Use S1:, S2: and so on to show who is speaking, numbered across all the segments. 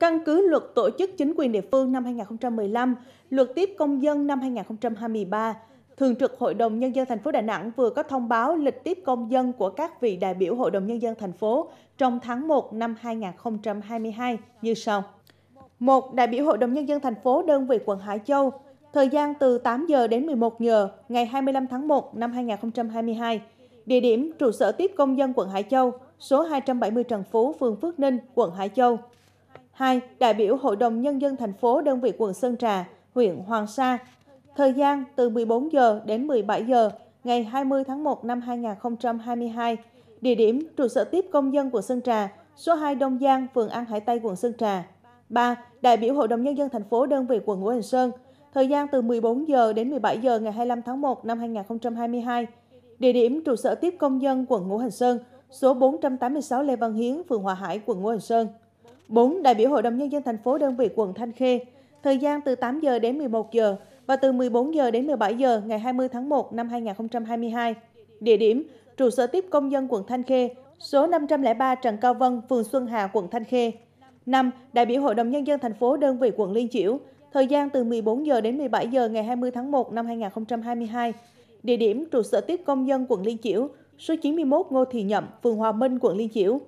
S1: Căn cứ luật tổ chức chính quyền địa phương năm 2015, luật tiếp công dân năm 2023, Thường trực Hội đồng Nhân dân thành phố Đà Nẵng vừa có thông báo lịch tiếp công dân của các vị đại biểu Hội đồng Nhân dân thành phố trong tháng 1 năm 2022 như sau. một Đại biểu Hội đồng Nhân dân thành phố đơn vị quận Hải Châu, thời gian từ 8 giờ đến 11 giờ ngày 25 tháng 1 năm 2022, địa điểm trụ sở tiếp công dân quận Hải Châu, số 270 Trần Phú, phường Phước Ninh, quận Hải Châu. 2. Đại biểu Hội đồng Nhân dân thành phố đơn vị quận Sơn Trà, huyện Hoàng Sa. Thời gian từ 14 giờ đến 17 giờ ngày 20 tháng 1 năm 2022. Địa điểm trụ sở tiếp công dân quận Sơn Trà, số 2 Đông Giang, phường An Hải Tây, quận Sơn Trà. 3. Đại biểu Hội đồng Nhân dân thành phố đơn vị quận Ngũ Hành Sơn. Thời gian từ 14 giờ đến 17 giờ ngày 25 tháng 1 năm 2022. Địa điểm trụ sở tiếp công dân quận Ngũ Hành Sơn, số 486 Lê Văn Hiến, phường Hòa Hải, quận Ngũ Hành Sơn. 4. Đại biểu Hội đồng Nhân dân thành phố đơn vị quận Thanh Khê, thời gian từ 8 giờ đến 11 giờ và từ 14 giờ đến 17 giờ ngày 20 tháng 1 năm 2022. Địa điểm: trụ sở tiếp công dân quận Thanh Khê, số 503 Trần Cao Vân, phường Xuân Hà, quận Thanh Khê. 5. Đại biểu Hội đồng nhân dân thành phố đơn vị quận Liên Chiểu, thời gian từ 14 giờ đến 17 giờ ngày 20 tháng 1 năm 2022. Địa điểm: trụ sở tiếp công dân quận Liên Chiểu, số 91 Ngô Thị Nhậm, phường Hòa Minh, quận Liên Chiểu.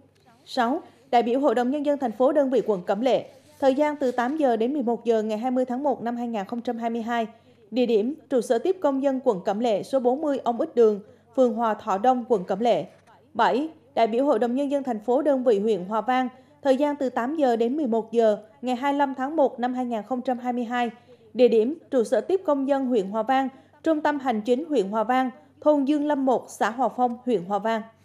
S1: 6 đại biểu Hội đồng Nhân dân thành phố đơn vị quận Cẩm Lệ, thời gian từ 8 giờ đến 11 giờ ngày 20 tháng 1 năm 2022, địa điểm trụ sở tiếp công dân quận Cẩm Lệ số 40 Ông Ích Đường, phường Hòa Thọ Đông, quận Cẩm Lệ. 7. Đại biểu Hội đồng Nhân dân thành phố đơn vị huyện Hòa Vang, thời gian từ 8 giờ đến 11 giờ ngày 25 tháng 1 năm 2022, địa điểm trụ sở tiếp công dân huyện Hòa Vang, trung tâm hành chính huyện Hòa Vang, thôn Dương Lâm 1, xã Hòa Phong, huyện Hòa Vang.